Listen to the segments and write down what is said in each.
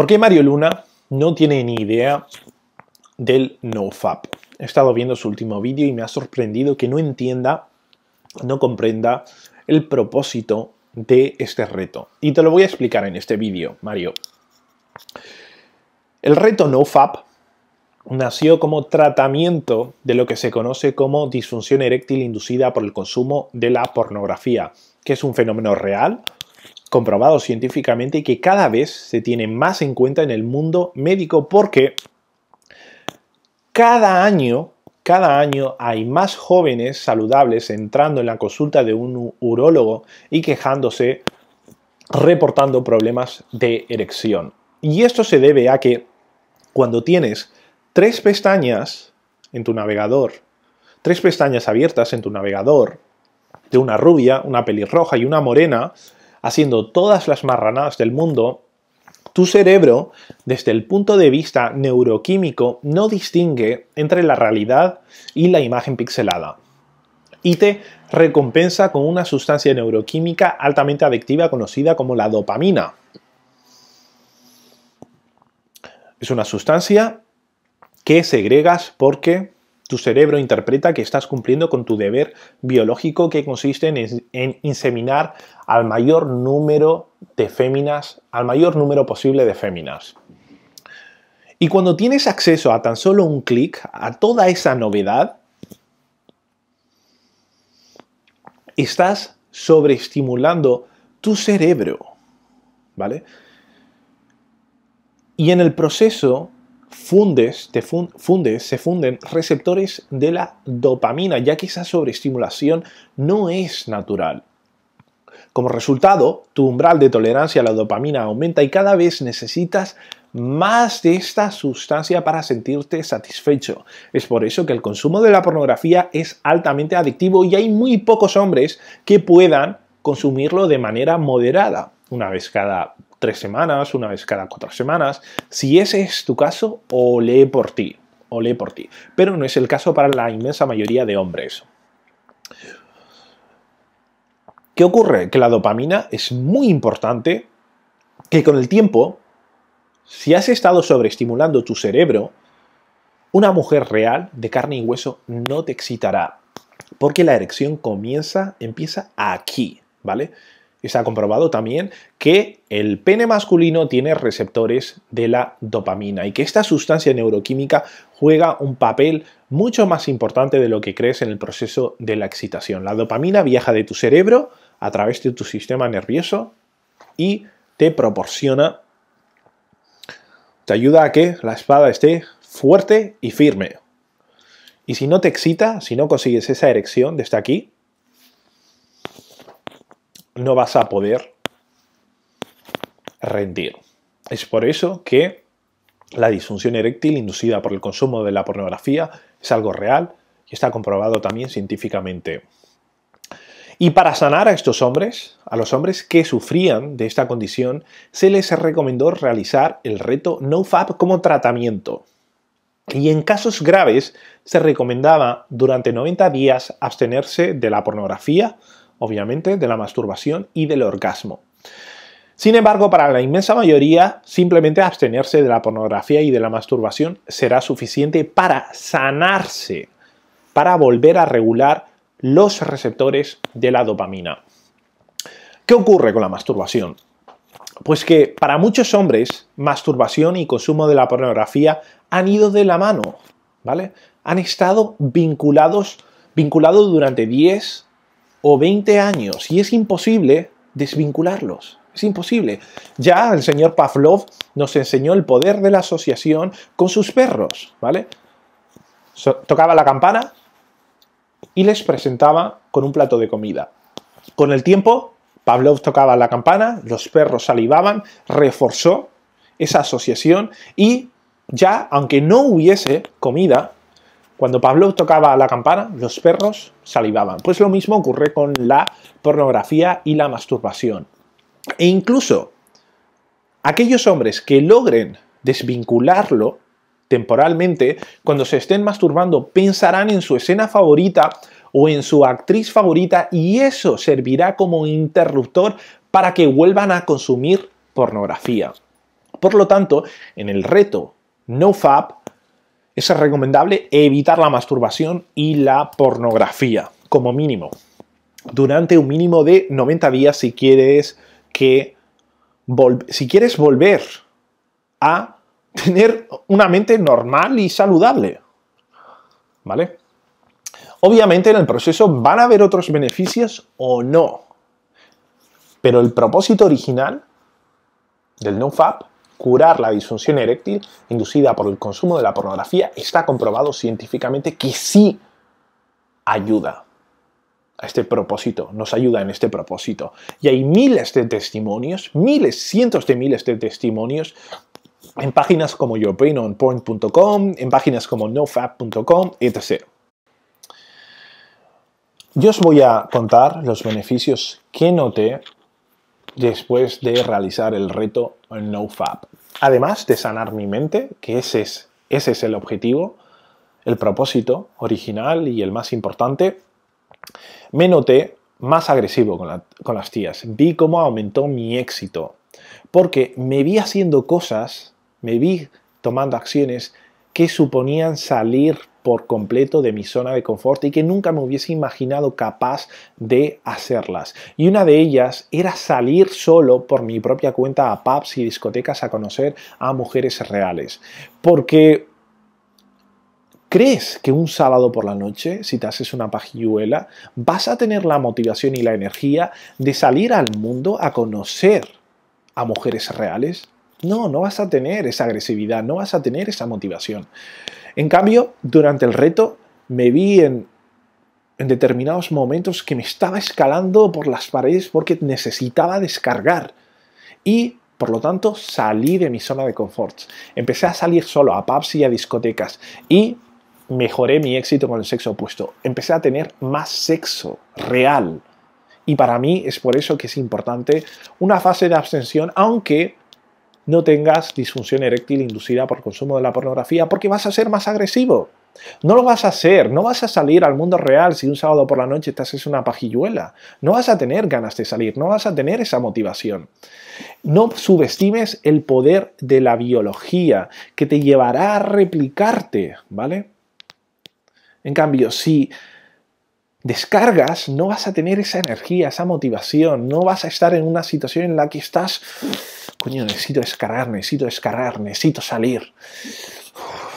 ¿Por qué Mario Luna no tiene ni idea del nofap? He estado viendo su último vídeo y me ha sorprendido que no entienda, no comprenda el propósito de este reto. Y te lo voy a explicar en este vídeo, Mario. El reto nofap nació como tratamiento de lo que se conoce como disfunción eréctil inducida por el consumo de la pornografía, que es un fenómeno real comprobado científicamente y que cada vez se tiene más en cuenta en el mundo médico porque cada año, cada año hay más jóvenes saludables entrando en la consulta de un urólogo y quejándose, reportando problemas de erección. Y esto se debe a que cuando tienes tres pestañas en tu navegador, tres pestañas abiertas en tu navegador, de una rubia, una pelirroja y una morena, haciendo todas las marranadas del mundo, tu cerebro, desde el punto de vista neuroquímico, no distingue entre la realidad y la imagen pixelada. Y te recompensa con una sustancia neuroquímica altamente adictiva conocida como la dopamina. Es una sustancia que segregas porque tu cerebro interpreta que estás cumpliendo con tu deber biológico que consiste en, inseminar al mayor número de féminas, al mayor número posible de féminas. Y cuando tienes acceso a tan solo un clic a toda esa novedad, estás sobreestimulando tu cerebro, ¿vale? Y en el proceso fundes, fundes, se funden receptores de la dopamina, ya que esa sobreestimulación no es natural. Como resultado, tu umbral de tolerancia a la dopamina aumenta y cada vez necesitas más de esta sustancia para sentirte satisfecho. Es por eso que el consumo de la pornografía es altamente adictivo y hay muy pocos hombres que puedan consumirlo de manera moderada, una vez cada tres semanas, una vez cada cuatro semanas. Si ese es tu caso, o lee por ti, o lee por ti. Pero no es el caso para la inmensa mayoría de hombres. ¿Qué ocurre? Que la dopamina es muy importante, que con el tiempo, si has estado sobreestimulando tu cerebro, una mujer real de carne y hueso no te excitará, porque la erección comienza, empieza aquí, ¿vale? se ha comprobado también que el pene masculino tiene receptores de la dopamina y que esta sustancia neuroquímica juega un papel mucho más importante de lo que crees en el proceso de la excitación. La dopamina viaja de tu cerebro a través de tu sistema nervioso y te proporciona, te ayuda a que la espada esté fuerte y firme. Y si no te excita, si no consigues esa erección desde aquí, no vas a poder rendir. Es por eso que la disfunción eréctil inducida por el consumo de la pornografía es algo real y está comprobado también científicamente. Y para sanar a estos hombres, a los hombres que sufrían de esta condición, se les recomendó realizar el reto NoFap como tratamiento. Y en casos graves se recomendaba durante 90 días abstenerse de la pornografía, obviamente, de la masturbación y del orgasmo. Sin embargo, para la inmensa mayoría, simplemente abstenerse de la pornografía y de la masturbación será suficiente para sanarse, para volver a regular los receptores de la dopamina. ¿Qué ocurre con la masturbación? Pues que para muchos hombres, masturbación y consumo de la pornografía han ido de la mano, ¿vale? Han estado vinculados, vinculados durante 10, o 20 años y es imposible desvincularlos. Es imposible. Ya el señor Pavlov nos enseñó el poder de la asociación con sus perros, ¿vale? tocaba la campana y les presentaba con un plato de comida. Con el tiempo, Pavlov tocaba la campana, los perros salivaban, reforzó esa asociación y ya, aunque no hubiese comida, cuando Pablo tocaba la campana, los perros salivaban. Pues lo mismo ocurre con la pornografía y la masturbación. E incluso aquellos hombres que logren desvincularlo temporalmente, cuando se estén masturbando, pensarán en su escena favorita o en su actriz favorita y eso servirá como interruptor para que vuelvan a consumir pornografía. Por lo tanto, en el reto NoFab es recomendable evitar la masturbación y la pornografía, como mínimo. Durante un mínimo de 90 días si quieres que si quieres volver a tener una mente normal y saludable. ¿Vale? Obviamente en el proceso van a haber otros beneficios o no. Pero el propósito original del NoFap curar la disfunción eréctil inducida por el consumo de la pornografía está comprobado científicamente que sí ayuda a este propósito, nos ayuda en este propósito. Y hay miles de testimonios, miles, cientos de miles de testimonios en páginas como yourbrainonporn.com, en páginas como nofab.com, etc. Yo os voy a contar los beneficios que noté después de realizar el reto NoFap. Además de sanar mi mente, que ese es, ese es el objetivo, el propósito original y el más importante, me noté más agresivo con, con las tías. Vi cómo aumentó mi éxito. Porque me vi haciendo cosas, me vi tomando acciones que suponían salir por completo de mi zona de confort y que nunca me hubiese imaginado capaz de hacerlas. Y una de ellas era salir solo por mi propia cuenta a pubs y discotecas a conocer a mujeres reales. Porque ¿Crees que un sábado por la noche, si te haces una pajilluela, vas a tener la motivación y la energía de salir al mundo a conocer a mujeres reales? No, no vas a tener esa agresividad, no vas a tener esa motivación. En cambio, durante el reto me vi en, determinados momentos que me estaba escalando por las paredes porque necesitaba descargar. Y por lo tanto, salí de mi zona de confort. Empecé a salir solo a pubs y a discotecas y mejoré mi éxito con el sexo opuesto. Empecé a tener más sexo real. Y para mí es por eso que es importante una fase de abstención, aunque no tengas disfunción eréctil inducida por consumo de la pornografía porque vas a ser más agresivo. No lo vas a hacer, no vas a salir al mundo real si un sábado por la noche te haces una pajilluela. No vas a tener ganas de salir, no vas a tener esa motivación. No subestimes el poder de la biología que te llevará a replicarte, ¿vale? En cambio, si descargas, no vas a tener esa energía, esa motivación, no vas a estar en una situación en la que estás coño, necesito descargar, necesito descargar, necesito salir.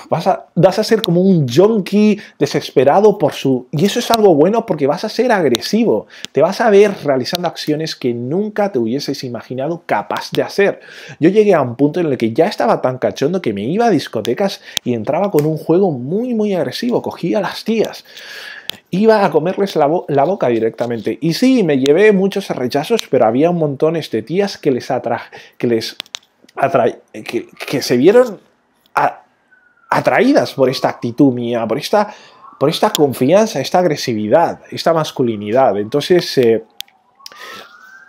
Vas a, vas a ser como un junkie desesperado por su... Y eso es algo bueno porque vas a ser agresivo. Te vas a ver realizando acciones que nunca te hubieses imaginado capaz de hacer. Yo llegué a un punto en el que ya estaba tan cachondo que me iba a discotecas y entraba con un juego muy, muy agresivo. Cogía a las tías iba a comerles la, boca directamente. Y sí, me llevé muchos rechazos, pero había un montón de tías que les que les que, se vieron atraídas por esta actitud mía, por esta, por esta confianza, esta agresividad, esta masculinidad. Entonces, eh,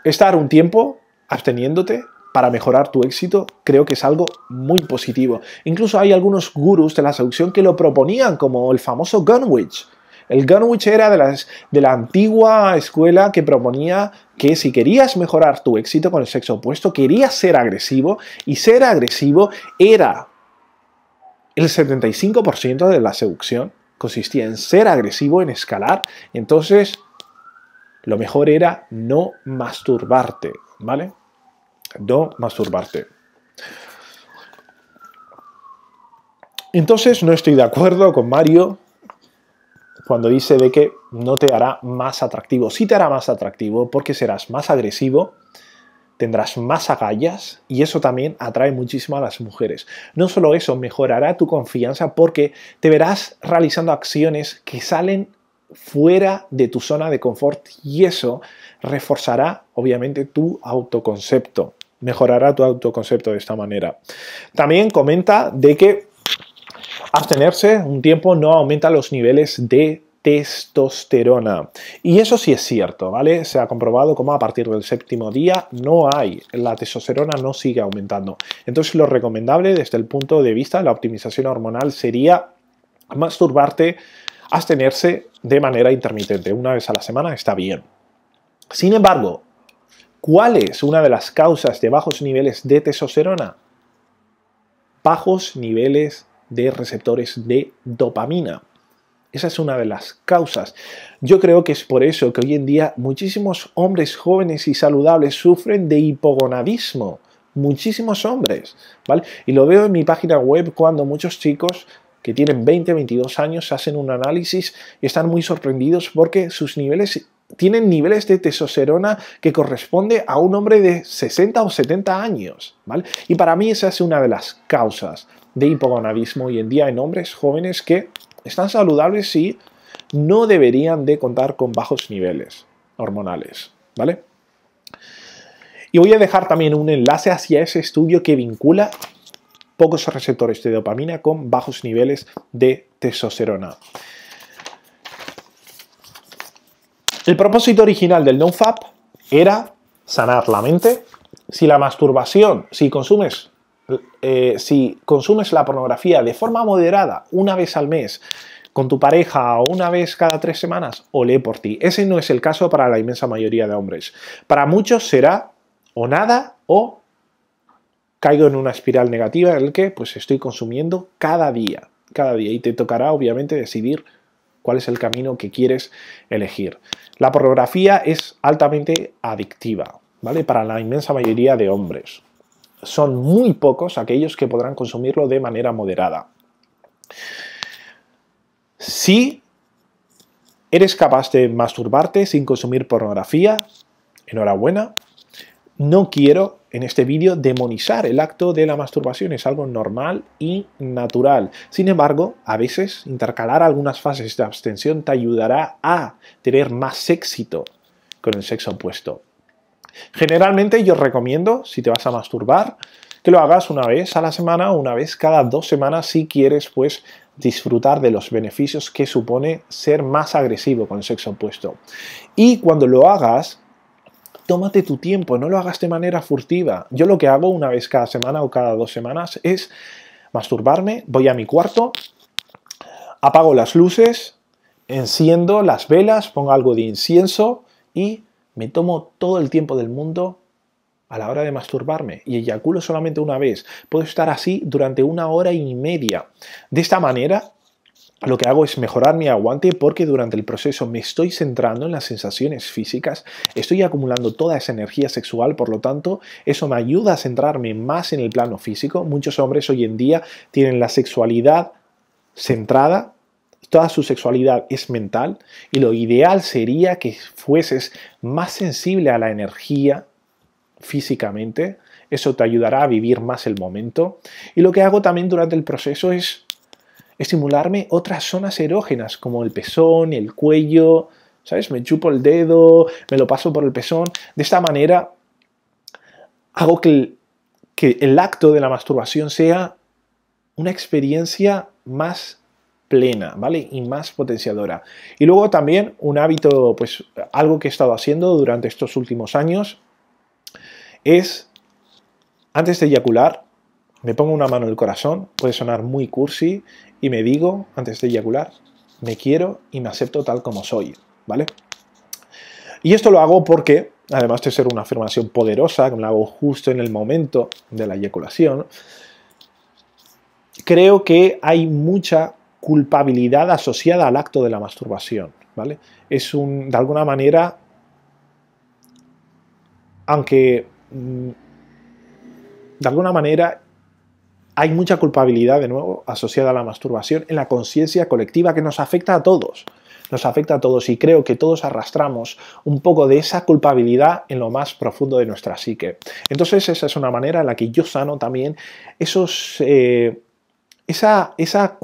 estar un tiempo absteniéndote para mejorar tu éxito, creo que es algo muy positivo. Incluso hay algunos gurús de la seducción que lo proponían como el famoso Gunwich el Gunwich era de, de la antigua escuela que proponía que si querías mejorar tu éxito con el sexo opuesto, querías ser agresivo, y ser agresivo era el 75% de la seducción, consistía en ser agresivo, en escalar, entonces lo mejor era no masturbarte, ¿vale? No masturbarte. Entonces no estoy de acuerdo con Mario cuando dice de que no te hará más atractivo. Sí te hará más atractivo porque serás más agresivo, tendrás más agallas y eso también atrae muchísimo a las mujeres. No solo eso, mejorará tu confianza porque te verás realizando acciones que salen fuera de tu zona de confort y eso reforzará obviamente tu autoconcepto. Mejorará tu autoconcepto de esta manera. También comenta de que Abstenerse un tiempo no aumenta los niveles de testosterona. Y eso sí es cierto, ¿vale? Se ha comprobado como a partir del séptimo día no hay, la testosterona no sigue aumentando. Entonces lo recomendable desde el punto de vista de la optimización hormonal sería masturbarte, abstenerse de manera intermitente. Una vez a la semana está bien. Sin embargo, ¿cuál es una de las causas de bajos niveles de testosterona? Bajos niveles de receptores de dopamina. Esa es una de las causas. Yo creo que es por eso que hoy en día muchísimos hombres jóvenes y saludables sufren de hipogonadismo. Muchísimos hombres, ¿vale? Y lo veo en mi página web cuando muchos chicos que tienen 20, 22 años hacen un análisis y están muy sorprendidos porque sus niveles tienen niveles de testosterona que corresponde a un hombre de 60 o 70 años, ¿vale? Y para mí esa es una de las causas de hipogonadismo hoy en día en hombres jóvenes que están saludables y no deberían de contar con bajos niveles hormonales, ¿vale? Y voy a dejar también un enlace hacia ese estudio que vincula pocos receptores de dopamina con bajos niveles de testosterona. El propósito original del NoFap era sanar la mente. Si la masturbación, si consumes eh, si consumes la pornografía de forma moderada una vez al mes, con tu pareja o una vez cada tres semanas, o olé por ti. Ese no es el caso para la inmensa mayoría de hombres. Para muchos será o nada o caigo en una espiral negativa en la que pues estoy consumiendo cada día, cada día y te tocará obviamente decidir cuál es el camino que quieres elegir. La pornografía es altamente adictiva, ¿vale? Para la inmensa mayoría de hombres son muy pocos aquellos que podrán consumirlo de manera moderada. Si eres capaz de masturbarte sin consumir pornografía, enhorabuena. No quiero en este vídeo demonizar el acto de la masturbación, es algo normal y natural. Sin embargo, a veces intercalar algunas fases de abstención te ayudará a tener más éxito con el sexo opuesto. Generalmente yo recomiendo, si te vas a masturbar, que lo hagas una vez a la semana o una vez cada dos semanas si quieres pues disfrutar de los beneficios que supone ser más agresivo con el sexo opuesto. Y cuando lo hagas, tómate tu tiempo, no lo hagas de manera furtiva. Yo lo que hago una vez cada semana o cada dos semanas es masturbarme, voy a mi cuarto, apago las luces, enciendo las velas, pongo algo de incienso y me tomo todo el tiempo del mundo a la hora de masturbarme y eyaculo solamente una vez. Puedo estar así durante una hora y media. De esta manera, lo que hago es mejorar mi aguante porque durante el proceso me estoy centrando en las sensaciones físicas, estoy acumulando toda esa energía sexual, por lo tanto, eso me ayuda a centrarme más en el plano físico. Muchos hombres hoy en día tienen la sexualidad centrada toda su sexualidad es mental y lo ideal sería que fueses más sensible a la energía físicamente. Eso te ayudará a vivir más el momento. Y lo que hago también durante el proceso es estimularme otras zonas erógenas como el pezón, el cuello, ¿sabes? Me chupo el dedo, me lo paso por el pezón. De esta manera hago que que el acto de la masturbación sea una experiencia más plena, ¿vale? Y más potenciadora. Y luego también un hábito, pues algo que he estado haciendo durante estos últimos años es, antes de eyacular, me pongo una mano en el corazón, puede sonar muy cursi, y me digo, antes de eyacular, me quiero y me acepto tal como soy, ¿vale? Y esto lo hago porque, además de ser una afirmación poderosa, que me la hago justo en el momento de la eyaculación, creo que hay mucha culpabilidad asociada al acto de la masturbación. ¿vale? Es un, de alguna manera, aunque mm, de alguna manera hay mucha culpabilidad de nuevo asociada a la masturbación en la conciencia colectiva que nos afecta a todos. Nos afecta a todos y creo que todos arrastramos un poco de esa culpabilidad en lo más profundo de nuestra psique. Entonces esa es una manera en la que yo sano también esos, eh, esa, esa,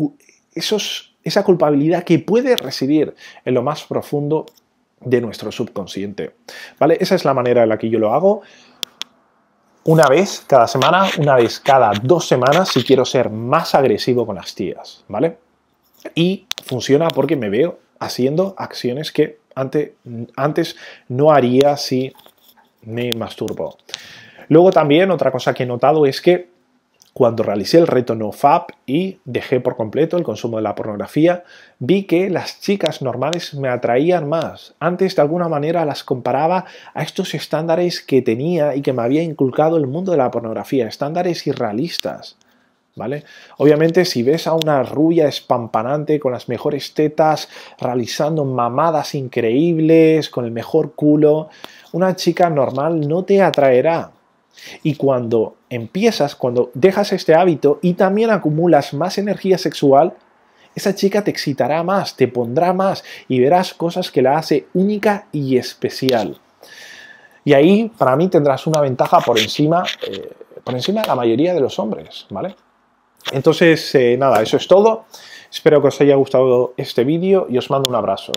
esa culpabilidad que puede residir en lo más profundo de nuestro subconsciente. ¿Vale? Esa es la manera en la que yo lo hago. Una vez cada semana, una vez cada dos semanas, si quiero ser más agresivo con las tías, ¿vale? Y funciona porque me veo haciendo acciones que antes, antes no haría si me masturbo. Luego también otra cosa que he notado es que cuando realicé el reto NoFap y dejé por completo el consumo de la pornografía, vi que las chicas normales me atraían más. Antes de alguna manera las comparaba a estos estándares que tenía y que me había inculcado el mundo de la pornografía, estándares irrealistas. ¿Vale? Obviamente si ves a una rubia espampanante con las mejores tetas, realizando mamadas increíbles, con el mejor culo, una chica normal no te atraerá, y cuando empiezas, cuando dejas este hábito y también acumulas más energía sexual, esa chica te excitará más, te pondrá más y verás cosas que la hace única y especial. Y ahí, para mí, tendrás una ventaja por encima, eh, por encima de la mayoría de los hombres, ¿vale? Entonces, eh, nada, eso es todo. Espero que os haya gustado este vídeo y os mando un abrazo.